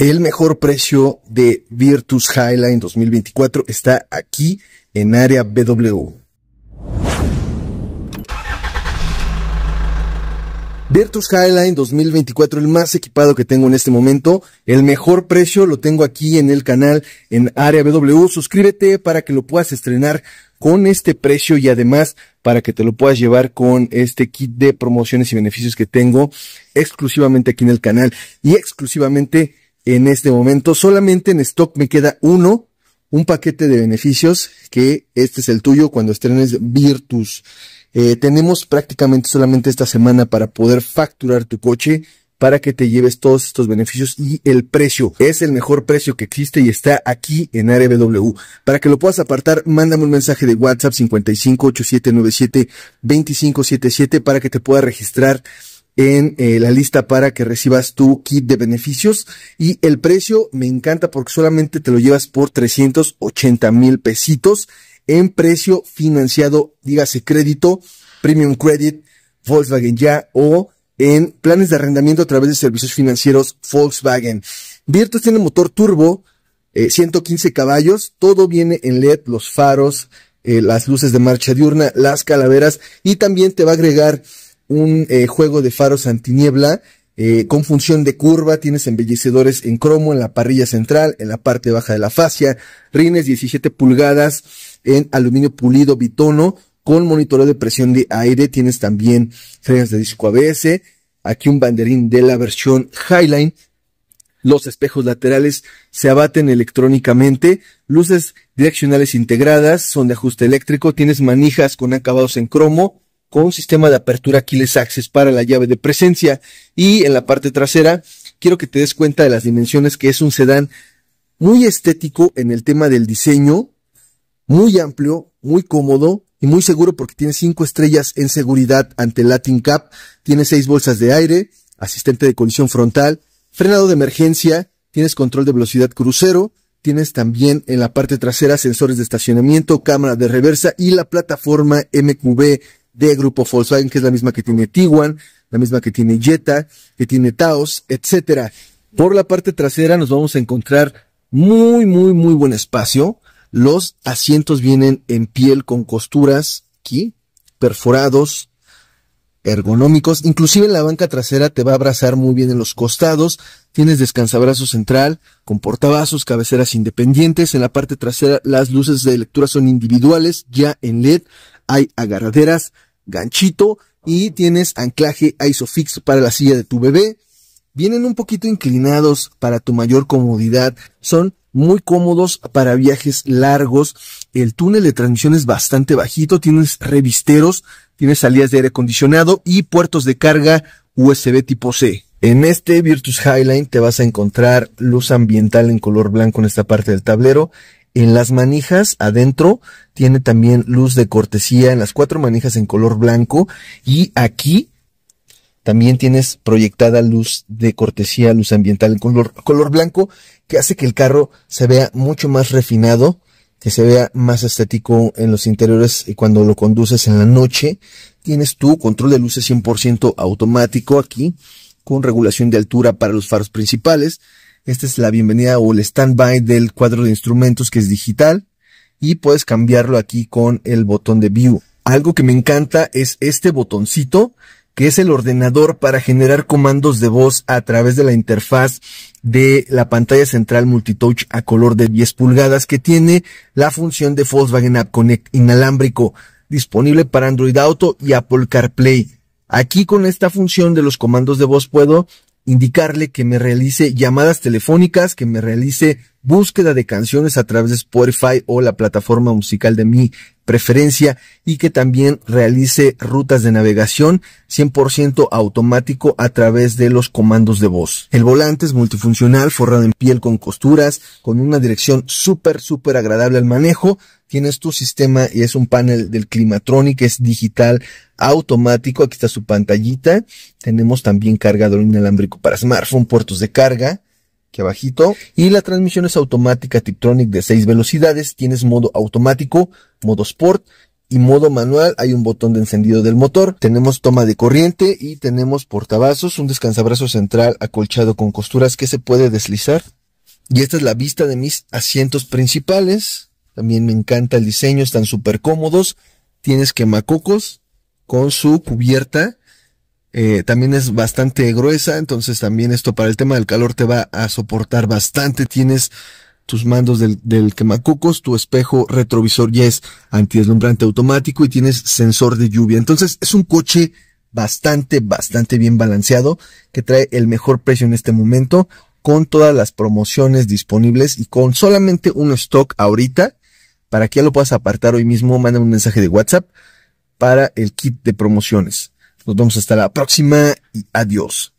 El mejor precio de Virtus Highline 2024 está aquí en área BW. Virtus Highline 2024, el más equipado que tengo en este momento. El mejor precio lo tengo aquí en el canal en área BW. Suscríbete para que lo puedas estrenar con este precio y además para que te lo puedas llevar con este kit de promociones y beneficios que tengo exclusivamente aquí en el canal y exclusivamente en este momento. Solamente en stock me queda uno, un paquete de beneficios, que este es el tuyo cuando estrenes Virtus. Eh, tenemos prácticamente solamente esta semana para poder facturar tu coche para que te lleves todos estos beneficios y el precio. Es el mejor precio que existe y está aquí en BW. Para que lo puedas apartar, mándame un mensaje de WhatsApp 55 2577 para que te pueda registrar en eh, la lista para que recibas tu kit de beneficios y el precio me encanta porque solamente te lo llevas por 380 mil pesitos en precio financiado, dígase crédito, premium credit, Volkswagen ya o en planes de arrendamiento a través de servicios financieros Volkswagen. Virtus tiene motor turbo, 115 eh, caballos, todo viene en LED, los faros, eh, las luces de marcha diurna, las calaveras y también te va a agregar un eh, juego de faros antiniebla eh, con función de curva, tienes embellecedores en cromo en la parrilla central, en la parte baja de la fascia, rines 17 pulgadas en aluminio pulido bitono, con monitoreo de presión de aire, tienes también frenos de disco ABS, aquí un banderín de la versión Highline, los espejos laterales se abaten electrónicamente, luces direccionales integradas, son de ajuste eléctrico, tienes manijas con acabados en cromo, con sistema de apertura keyless access para la llave de presencia y en la parte trasera quiero que te des cuenta de las dimensiones que es un sedán muy estético en el tema del diseño, muy amplio, muy cómodo y muy seguro porque tiene cinco estrellas en seguridad ante Latin Cap, tiene seis bolsas de aire, asistente de colisión frontal, frenado de emergencia, tienes control de velocidad crucero, tienes también en la parte trasera sensores de estacionamiento, cámara de reversa y la plataforma MQB de Grupo Volkswagen, que es la misma que tiene Tiguan, la misma que tiene Jetta, que tiene Taos, etcétera. Por la parte trasera nos vamos a encontrar muy, muy, muy buen espacio. Los asientos vienen en piel con costuras aquí, perforados, ergonómicos. Inclusive en la banca trasera te va a abrazar muy bien en los costados. Tienes descansabrazo central con portavasos, cabeceras independientes. En la parte trasera las luces de lectura son individuales, ya en LED. Hay agarraderas, ganchito y tienes anclaje ISOFIX para la silla de tu bebé. Vienen un poquito inclinados para tu mayor comodidad. Son muy cómodos para viajes largos. El túnel de transmisión es bastante bajito. Tienes revisteros, tienes salidas de aire acondicionado y puertos de carga USB tipo C. En este Virtus Highline te vas a encontrar luz ambiental en color blanco en esta parte del tablero en las manijas adentro tiene también luz de cortesía, en las cuatro manijas en color blanco y aquí también tienes proyectada luz de cortesía, luz ambiental en color, blanco que hace que el carro se vea mucho más refinado, que se vea más estético en los interiores y cuando lo conduces en la noche. Tienes tu control de luces 100% automático aquí con regulación de altura para los faros principales. Esta es la bienvenida o el standby del cuadro de instrumentos que es digital y puedes cambiarlo aquí con el botón de view. Algo que me encanta es este botoncito que es el ordenador para generar comandos de voz a través de la interfaz de la pantalla central multitouch a color de 10 pulgadas que tiene la función de Volkswagen App Connect inalámbrico disponible para Android Auto y Apple CarPlay. Aquí con esta función de los comandos de voz puedo indicarle que me realice llamadas telefónicas, que me realice búsqueda de canciones a través de Spotify o la plataforma musical de mi preferencia y que también realice rutas de navegación 100% automático a través de los comandos de voz. El volante es multifuncional, forrado en piel con costuras, con una dirección súper, súper agradable al manejo. Tienes tu sistema y es un panel del Climatronic, es digital automático. Aquí está su pantallita. Tenemos también cargador inalámbrico para smartphone, puertos de carga que abajito. Y la transmisión es automática Tiptronic de 6 velocidades. Tienes modo automático, modo sport y modo manual. Hay un botón de encendido del motor. Tenemos toma de corriente y tenemos portabazos, un descansabrazo central acolchado con costuras que se puede deslizar. Y esta es la vista de mis asientos principales. También me encanta el diseño, están súper cómodos. Tienes quemacocos con su cubierta eh, también es bastante gruesa, entonces también esto para el tema del calor te va a soportar bastante. Tienes tus mandos del, del quemacucos, tu espejo retrovisor y es antideslumbrante automático y tienes sensor de lluvia. Entonces es un coche bastante, bastante bien balanceado que trae el mejor precio en este momento con todas las promociones disponibles y con solamente un stock ahorita para que ya lo puedas apartar hoy mismo. Manda un mensaje de WhatsApp para el kit de promociones. Nos vemos hasta la próxima y adiós.